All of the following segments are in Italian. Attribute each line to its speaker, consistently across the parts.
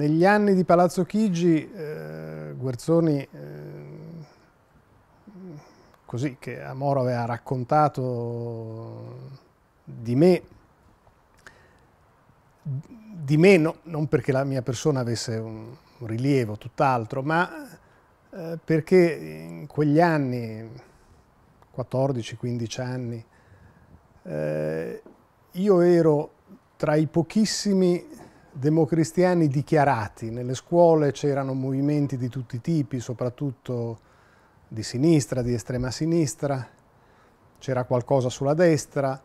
Speaker 1: negli anni di Palazzo Chigi eh, Guerzoni, eh, così che Amoro aveva raccontato di me, di me no, non perché la mia persona avesse un, un rilievo, tutt'altro, ma eh, perché in quegli anni, 14-15 anni, eh, io ero tra i pochissimi democristiani dichiarati. Nelle scuole c'erano movimenti di tutti i tipi, soprattutto di sinistra, di estrema sinistra, c'era qualcosa sulla destra,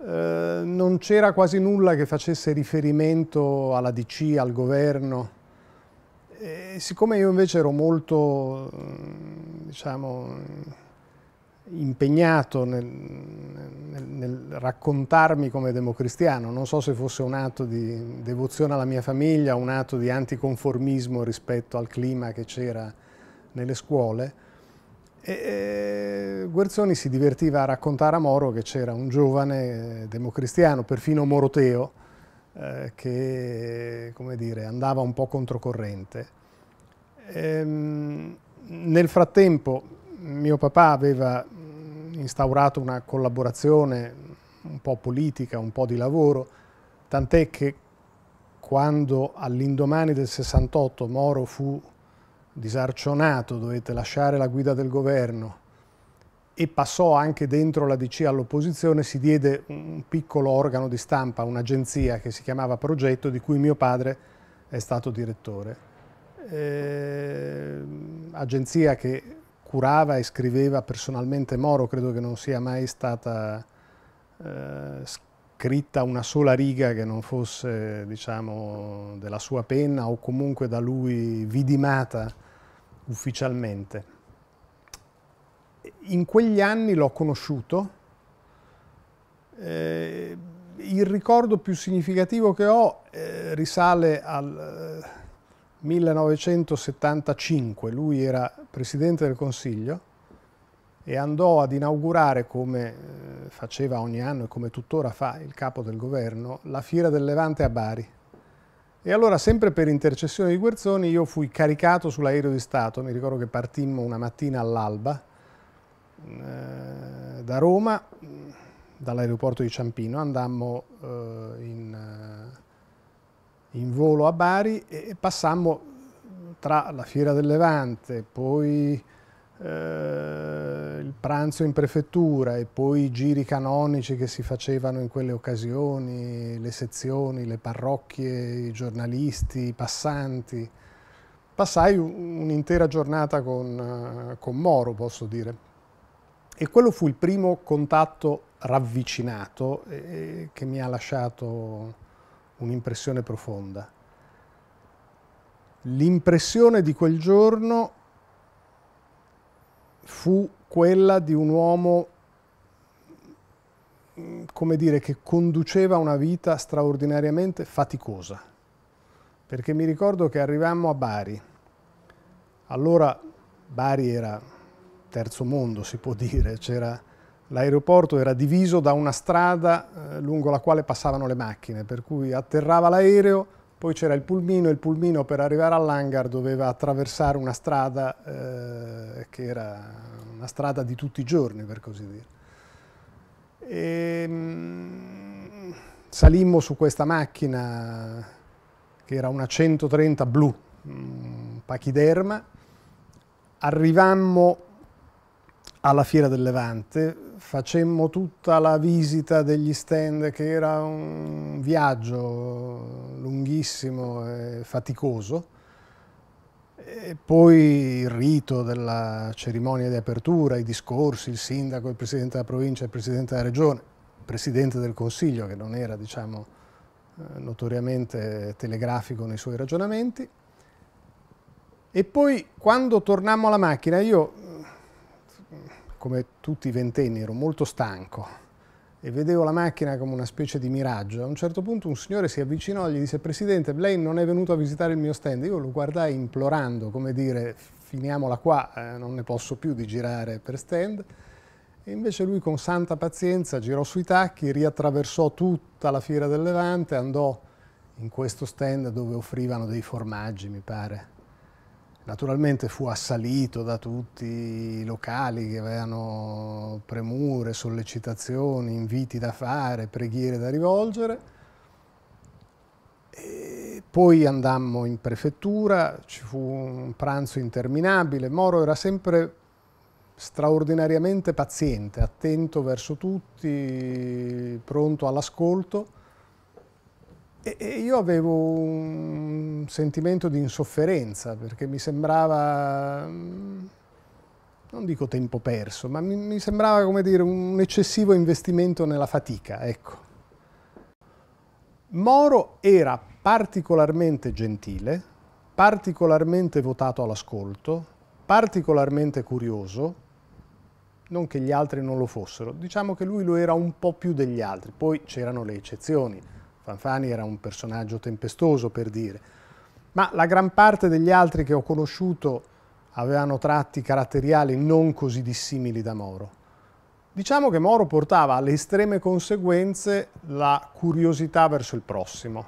Speaker 1: eh, non c'era quasi nulla che facesse riferimento alla DC, al governo. E siccome io invece ero molto, mm, diciamo, impegnato nel, nel, nel, raccontarmi come democristiano, non so se fosse un atto di devozione alla mia famiglia, un atto di anticonformismo rispetto al clima che c'era nelle scuole. E Guerzoni si divertiva a raccontare a Moro che c'era un giovane eh, democristiano, perfino moroteo, eh, che dire, andava un po' controcorrente. Ehm, nel frattempo mio papà aveva mm, instaurato una collaborazione un po' politica, un po' di lavoro, tant'è che quando all'indomani del 68 Moro fu disarcionato, dovette lasciare la guida del governo e passò anche dentro la DC all'opposizione, si diede un piccolo organo di stampa, un'agenzia che si chiamava Progetto, di cui mio padre è stato direttore. Eh, agenzia che curava e scriveva personalmente Moro, credo che non sia mai stata eh, scritta una sola riga che non fosse diciamo, della sua penna o comunque da lui vidimata ufficialmente. In quegli anni l'ho conosciuto, eh, il ricordo più significativo che ho eh, risale al 1975, lui era Presidente del Consiglio e andò ad inaugurare, come eh, faceva ogni anno e come tuttora fa il capo del governo, la Fiera del Levante a Bari. E allora, sempre per intercessione di Guerzoni, io fui caricato sull'aereo di Stato, mi ricordo che partimmo una mattina all'alba eh, da Roma, dall'aeroporto di Ciampino, andammo eh, in in volo a Bari e passammo tra la Fiera del Levante, poi eh, il pranzo in prefettura e poi i giri canonici che si facevano in quelle occasioni, le sezioni, le parrocchie, i giornalisti, i passanti. Passai un'intera giornata con, eh, con Moro, posso dire. E quello fu il primo contatto ravvicinato eh, che mi ha lasciato un'impressione profonda. L'impressione di quel giorno fu quella di un uomo, come dire, che conduceva una vita straordinariamente faticosa. Perché mi ricordo che arrivammo a Bari. Allora Bari era terzo mondo, si può dire, c'era L'aeroporto era diviso da una strada eh, lungo la quale passavano le macchine, per cui atterrava l'aereo, poi c'era il pulmino e il pulmino per arrivare all'hangar doveva attraversare una strada eh, che era una strada di tutti i giorni, per così dire. E, ehm, mh, salimmo su questa macchina che era una 130 blu, mh, mm, pachiderma, arrivammo alla Fiera del Levante, facemmo tutta la visita degli stand che era un viaggio lunghissimo e faticoso e poi il rito della cerimonia di apertura, i discorsi, il sindaco, il presidente della provincia, il presidente della regione, il presidente del consiglio che non era diciamo, eh, notoriamente telegrafico nei suoi ragionamenti e poi quando tornammo alla macchina io come tutti i ventenni, ero molto stanco e vedevo la macchina come una specie di miraggio. A un certo punto un signore si avvicinò e gli disse «Presidente, lei non è venuto a visitare il mio stand». Io lo guardai implorando, come dire «finiamola qua, eh, non ne posso più di girare per stand». E invece lui con santa pazienza girò sui tacchi, riattraversò tutta la Fiera del Levante, andò in questo stand dove offrivano dei formaggi, mi pare, Naturalmente fu assalito da tutti i locali che avevano premure, sollecitazioni, inviti da fare, preghiere da rivolgere. E poi andammo in prefettura, ci fu un pranzo interminabile. Moro era sempre straordinariamente paziente, attento verso tutti, pronto all'ascolto e io avevo un sentimento di insofferenza perché mi sembrava, mm, non dico tempo perso, ma mi, sembrava come dire un eccessivo investimento nella fatica, ecco. Moro era particolarmente gentile, particolarmente votato all'ascolto, particolarmente curioso, non che gli altri non lo fossero, diciamo che lui lo era un po' più degli altri, poi c'erano le eccezioni Fanfani era un personaggio tempestoso per dire, ma la gran parte degli altri che ho conosciuto avevano tratti caratteriali non così dissimili da Moro. Diciamo che Moro portava alle estreme conseguenze la curiosità verso il prossimo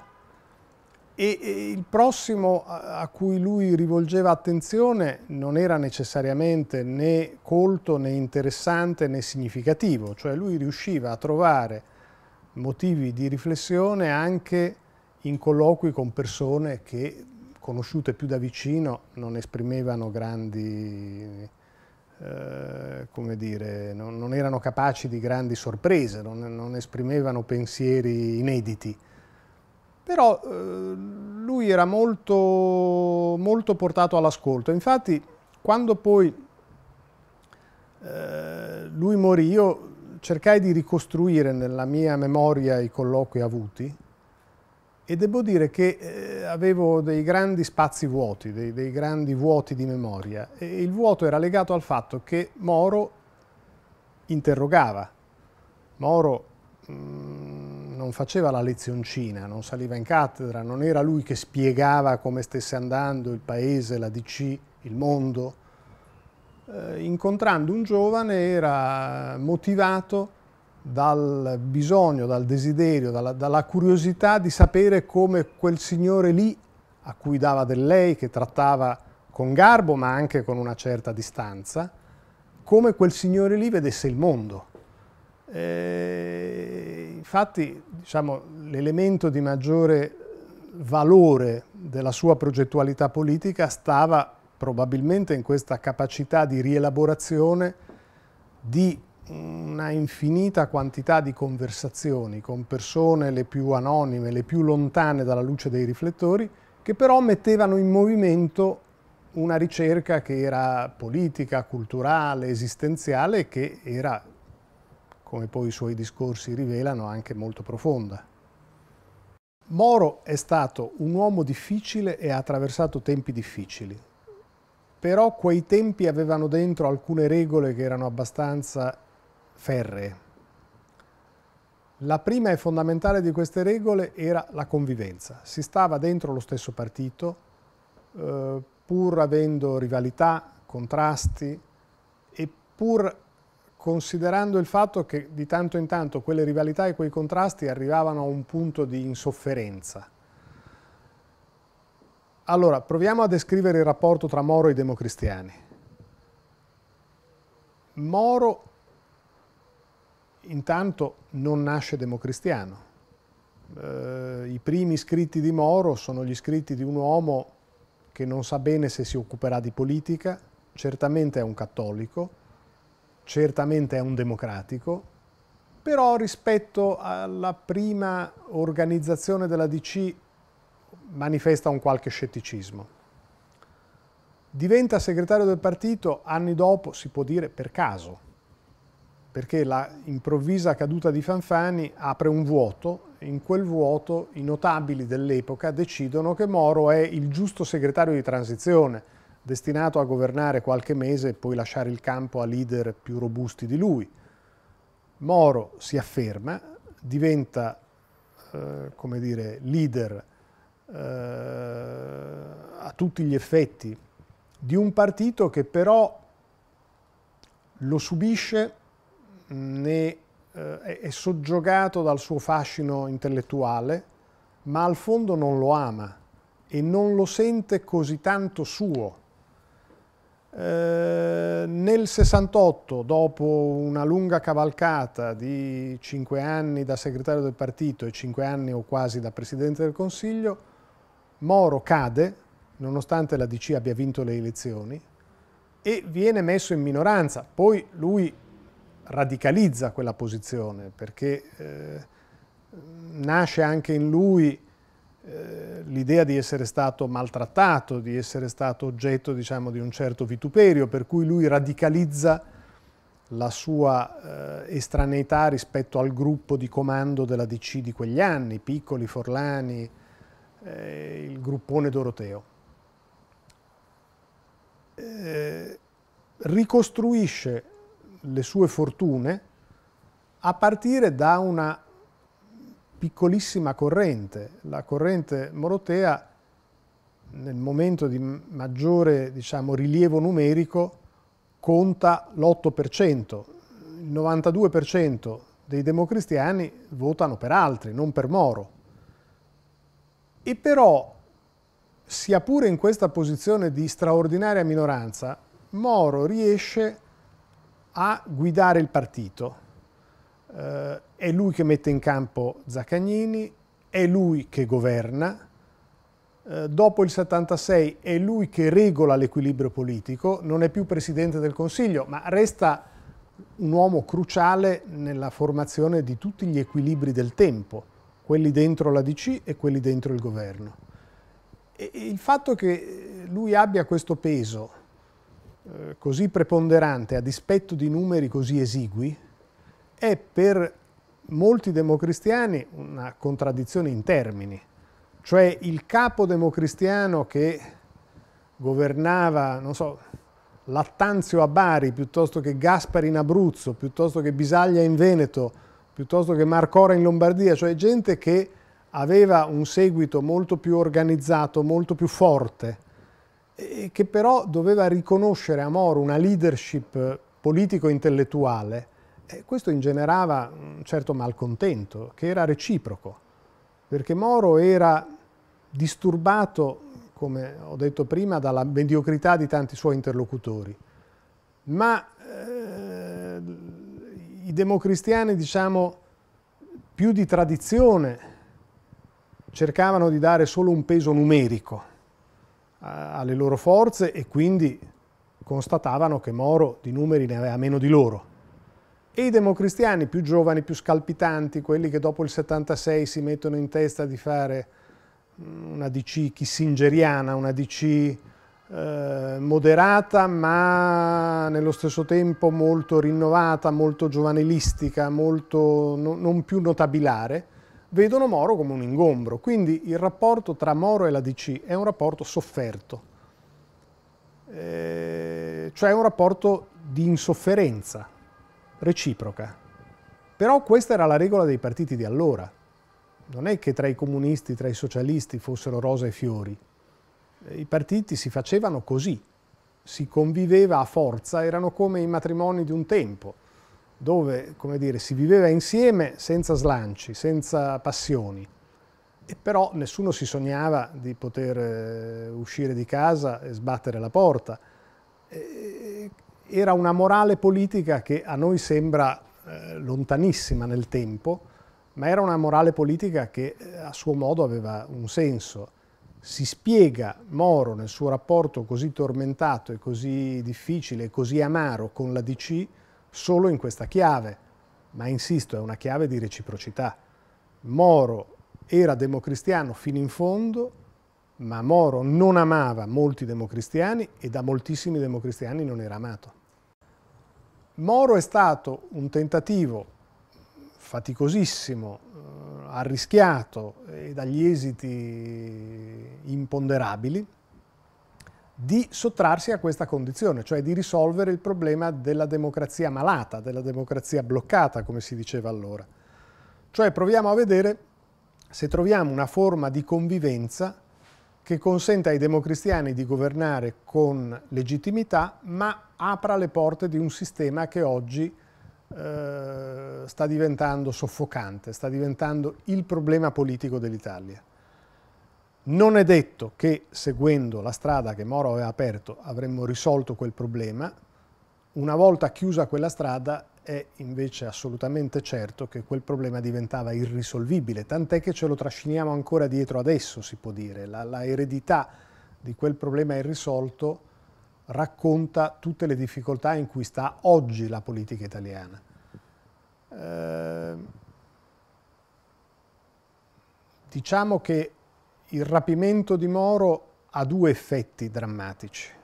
Speaker 1: e il prossimo a cui lui rivolgeva attenzione non era necessariamente né colto né interessante né significativo, cioè lui riusciva a trovare motivi di riflessione anche in colloqui con persone che conosciute più da vicino non esprimevano grandi, eh, come dire, non, non, erano capaci di grandi sorprese, non, non esprimevano pensieri inediti. Però eh, lui era molto, molto portato all'ascolto. Infatti, quando poi eh, lui morì, io cercai di ricostruire nella mia memoria i colloqui avuti e devo dire che eh, avevo dei grandi spazi vuoti, dei, dei grandi vuoti di memoria e il vuoto era legato al fatto che Moro interrogava, Moro mh, mm, non faceva la lezioncina, non saliva in cattedra, non era lui che spiegava come stesse andando il paese, la DC, il mondo, eh, incontrando un giovane era motivato dal bisogno, dal desiderio, dalla, dalla, curiosità di sapere come quel signore lì, a cui dava del lei, che trattava con garbo ma anche con una certa distanza, come quel signore lì vedesse il mondo. E eh, infatti, diciamo, l'elemento di maggiore valore della sua progettualità politica stava probabilmente in questa capacità di rielaborazione di una infinita quantità di conversazioni con persone le più anonime, le più lontane dalla luce dei riflettori, che però mettevano in movimento una ricerca che era politica, culturale, esistenziale che era, come poi i suoi discorsi rivelano, anche molto profonda. Moro è stato un uomo difficile e ha attraversato tempi difficili però quei tempi avevano dentro alcune regole che erano abbastanza ferree. La prima e fondamentale di queste regole era la convivenza. Si stava dentro lo stesso partito, eh, pur avendo rivalità, contrasti e pur considerando il fatto che di tanto in tanto quelle rivalità e quei contrasti arrivavano a un punto di insofferenza allora, proviamo a descrivere il rapporto tra Moro e i democristiani. Moro intanto non nasce democristiano. Eh, I primi scritti di Moro sono gli scritti di un uomo che non sa bene se si occuperà di politica, certamente è un cattolico, certamente è un democratico, però rispetto alla prima organizzazione della DC manifesta un qualche scetticismo. Diventa segretario del partito anni dopo, si può dire per caso, perché la improvvisa caduta di Fanfani apre un vuoto, e in quel vuoto i notabili dell'epoca decidono che Moro è il giusto segretario di transizione, destinato a governare qualche mese e poi lasciare il campo a leader più robusti di lui. Moro si afferma, diventa, eh, come dire, leader eh, a tutti gli effetti di un partito che però lo subisce, ne, eh, è soggiogato dal suo fascino intellettuale, ma al fondo non lo ama e non lo sente così tanto suo. Eh, nel 68, dopo una lunga cavalcata di cinque anni da segretario del partito e cinque anni o quasi da presidente del Consiglio, Moro cade, nonostante la DC abbia vinto le elezioni, e viene messo in minoranza. Poi lui radicalizza quella posizione perché eh, nasce anche in lui eh, l'idea di essere stato maltrattato, di essere stato oggetto diciamo, di un certo vituperio, per cui lui radicalizza la sua eh, estraneità rispetto al gruppo di comando della DC di quegli anni, Piccoli, Forlani, eh, il gruppone doroteo. Eh, ricostruisce le sue fortune a partire da una piccolissima corrente, la corrente morotea nel momento di maggiore diciamo, rilievo numerico conta l'8%, il 92% dei democristiani votano per altri, non per Moro. E però, sia pure in questa posizione di straordinaria minoranza, Moro riesce a guidare il partito. Eh, è lui che mette in campo Zaccagnini, è lui che governa, eh, dopo il 76 è lui che regola l'equilibrio politico, non è più presidente del Consiglio, ma resta un uomo cruciale nella formazione di tutti gli equilibri del tempo quelli dentro la DC e quelli dentro il governo. E il fatto che eh, lui abbia questo peso eh, così preponderante a dispetto di numeri così esigui è per molti democristiani una contraddizione in termini, cioè il capo democristiano che governava, non so, Lattanzio a Bari piuttosto che Gaspari in Abruzzo, piuttosto che Bisaglia in Veneto, piuttosto che Marcora in Lombardia, cioè gente che aveva un seguito molto più organizzato, molto più forte, e che però doveva riconoscere a Moro una leadership politico-intellettuale. questo ingenerava un certo malcontento, che era reciproco, perché Moro era disturbato, come ho detto prima, dalla mediocrità di tanti suoi interlocutori, ma eh, i democristiani, diciamo, più di tradizione, cercavano di dare solo un peso numerico alle loro forze e quindi constatavano che Moro di numeri ne aveva meno di loro. E i democristiani più giovani, più scalpitanti, quelli che dopo il 76 si mettono in testa di fare una DC kissingeriana, una DC eh, moderata ma nello stesso tempo molto rinnovata, molto giovanilistica, molto no, non più notabilare, vedono Moro come un ingombro. Quindi il rapporto tra Moro e la DC è un rapporto sofferto, eh, cioè un rapporto di insofferenza reciproca. Però questa era la regola dei partiti di allora. Non è che tra i comunisti, tra i socialisti fossero rose e fiori i partiti si facevano così, si conviveva a forza, erano come i matrimoni di un tempo, dove dire, si viveva insieme senza slanci, senza passioni. E però nessuno si sognava di poter eh, uscire di casa e sbattere la porta. Era una morale politica che a noi sembra eh, lontanissima nel tempo, ma era una morale politica che eh, a suo modo aveva un senso si spiega Moro nel suo rapporto così tormentato e così difficile e così amaro con la DC solo in questa chiave, ma insisto è una chiave di reciprocità. Moro era democristiano fino in fondo, ma Moro non amava molti democristiani e da moltissimi democristiani non era amato. Moro è stato un tentativo faticosissimo arrischiato e eh, dagli esiti imponderabili di sottrarsi a questa condizione, cioè di risolvere il problema della democrazia malata, della democrazia bloccata, come si diceva allora. Cioè proviamo a vedere se troviamo una forma di convivenza che consenta ai democristiani di governare con legittimità, ma apra le porte di un sistema che oggi è eh, sta diventando soffocante, sta diventando il problema politico dell'Italia. Non è detto che seguendo la strada che Moro aveva aperto avremmo risolto quel problema, una volta chiusa quella strada è invece assolutamente certo che quel problema diventava irrisolvibile, tant'è che ce lo trasciniamo ancora dietro adesso, si può dire. La, la eredità di quel problema irrisolto racconta tutte le difficoltà in cui sta oggi la politica italiana. Eh, diciamo che il rapimento di Moro ha due effetti drammatici.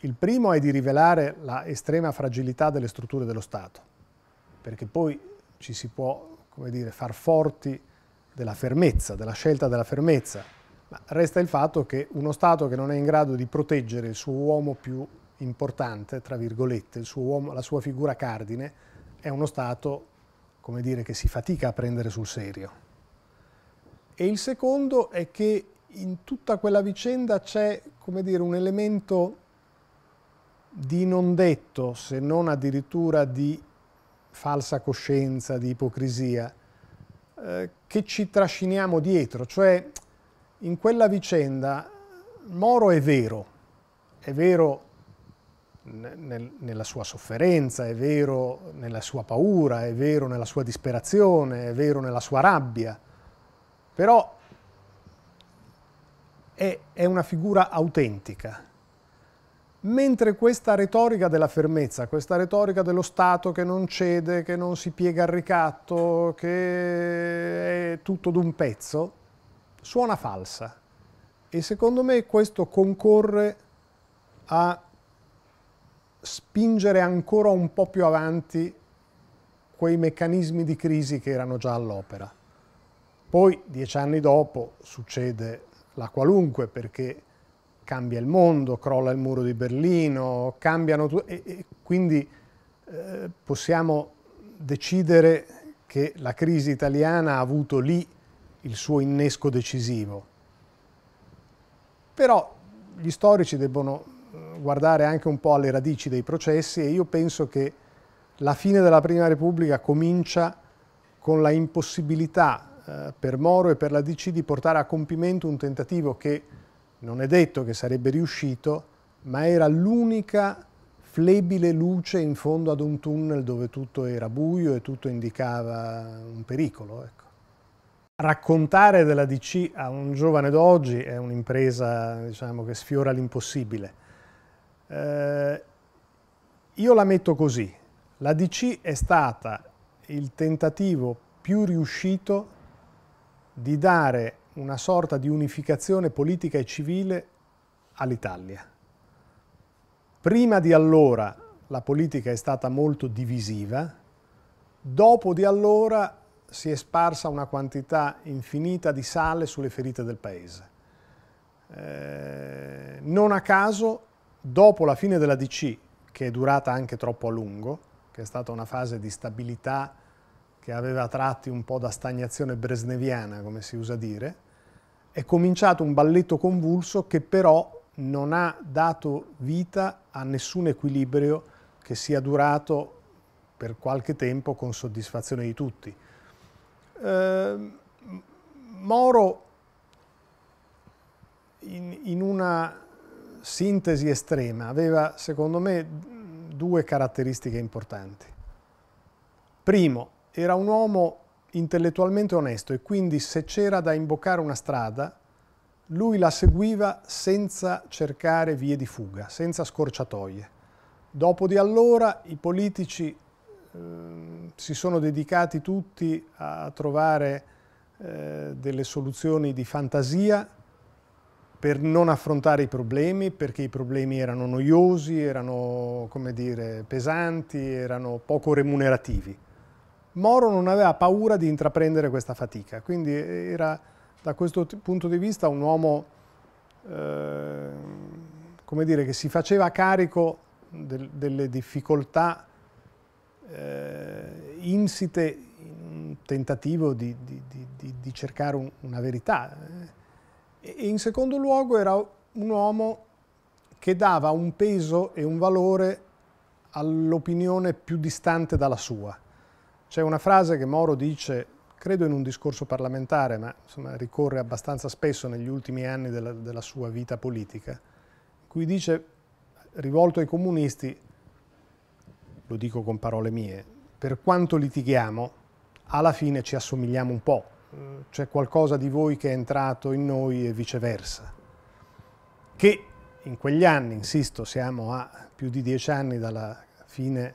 Speaker 1: Il primo è di rivelare la estrema fragilità delle strutture dello Stato, perché poi ci si può, come dire, far forti della fermezza, della scelta della fermezza, ma resta il fatto che uno Stato che non è in grado di proteggere il suo uomo più importante, tra virgolette, suo uomo, la sua figura cardine, è uno Stato, come dire, che si fatica a prendere sul serio. E il secondo è che in tutta quella vicenda c'è, come dire, un elemento di non detto, se non addirittura di falsa coscienza, di ipocrisia, eh, che ci trasciniamo dietro, cioè in quella vicenda Moro è vero, è vero nel, nella sua sofferenza, è vero nella sua paura, è vero nella sua disperazione, è vero nella sua rabbia, però è, è una figura autentica. Mentre questa retorica della fermezza, questa retorica dello Stato che non cede, che non si piega al ricatto, che è tutto d'un pezzo, suona falsa e secondo me questo concorre a spingere ancora un po' più avanti quei meccanismi di crisi che erano già all'opera. Poi, dieci anni dopo, succede la qualunque perché cambia il mondo, crolla il muro di Berlino, cambiano... E, e quindi eh, possiamo decidere che la crisi italiana ha avuto lì il suo innesco decisivo. Però gli storici debbono eh, guardare anche un po' alle radici dei processi e io penso che la fine della Prima Repubblica comincia con la impossibilità eh, per Moro e per la DC di portare a compimento un tentativo che non è detto che sarebbe riuscito, ma era l'unica flebile luce in fondo ad un tunnel dove tutto era buio e tutto indicava un pericolo. Ecco. Raccontare della DC a un giovane d'oggi è un'impresa diciamo, che sfiora l'impossibile. Eh, io la metto così. La DC è stata il tentativo più riuscito di dare una sorta di unificazione politica e civile all'Italia. Prima di allora la politica è stata molto divisiva, dopo di allora si è sparsa una quantità infinita di sale sulle ferite del paese. Eh, non a caso, dopo la fine della DC, che è durata anche troppo a lungo, che è stata una fase di stabilità che aveva tratti un po' da stagnazione bresneviana, come si usa dire, è cominciato un balletto convulso che però non ha dato vita a nessun equilibrio che sia durato per qualche tempo con soddisfazione di tutti eh, Moro in, in una sintesi estrema aveva secondo me due caratteristiche importanti. Primo, era un uomo intellettualmente onesto e quindi se c'era da imboccare una strada, lui la seguiva senza cercare vie di fuga, senza scorciatoie. Dopo di allora i politici Ehm, si sono dedicati tutti a trovare eh, delle soluzioni di fantasia per non affrontare i problemi, perché i problemi erano noiosi, erano dire, pesanti, erano poco remunerativi. Moro non aveva paura di intraprendere questa fatica, quindi eh, era da questo punto di vista un uomo eh, dire, che si faceva carico del, delle difficoltà eh, insite in un tentativo di, di, di, di cercare un, una verità. Eh, e, e in secondo luogo era un uomo che dava un peso e un valore all'opinione più distante dalla sua. C'è una frase che Moro dice, credo in un discorso parlamentare, ma insomma, ricorre abbastanza spesso negli ultimi anni della, della sua vita politica, in cui dice, rivolto ai comunisti, lo dico con parole mie, per quanto litighiamo, alla fine ci assomigliamo un po', eh, c'è qualcosa di voi che è entrato in noi e viceversa, che in quegli anni, insisto, siamo a più di dieci anni dalla fine,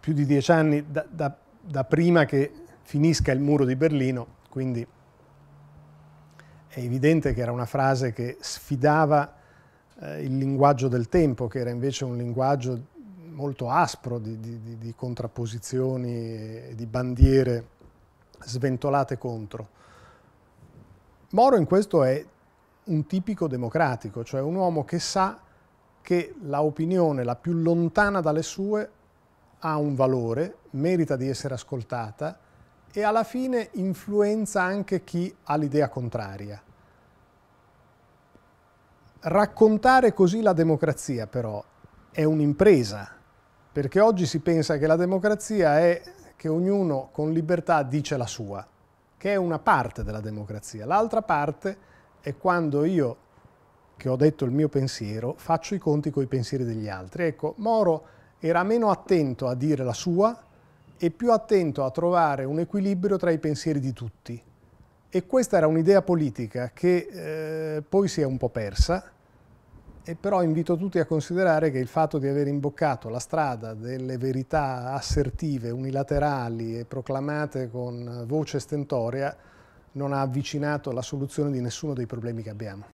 Speaker 1: più di dieci anni da, da, da prima che finisca il muro di Berlino, quindi è evidente che era una frase che sfidava eh, il linguaggio del tempo, che era invece un linguaggio molto aspro di, di, di contrapposizioni e di bandiere sventolate contro. Moro in questo è un tipico democratico, cioè un uomo che sa che l'opinione la più lontana dalle sue ha un valore, merita di essere ascoltata e alla fine influenza anche chi ha l'idea contraria. Raccontare così la democrazia però è un'impresa, perché oggi si pensa che la democrazia è che ognuno con libertà dice la sua, che è una parte della democrazia. L'altra parte è quando io, che ho detto il mio pensiero, faccio i conti con i pensieri degli altri. Ecco, Moro era meno attento a dire la sua e più attento a trovare un equilibrio tra i pensieri di tutti. E questa era un'idea politica che eh, poi si è un po' persa, e però invito tutti a considerare che il fatto di aver imboccato la strada delle verità assertive, unilaterali e proclamate con voce stentorea non ha avvicinato la soluzione di nessuno dei problemi che abbiamo.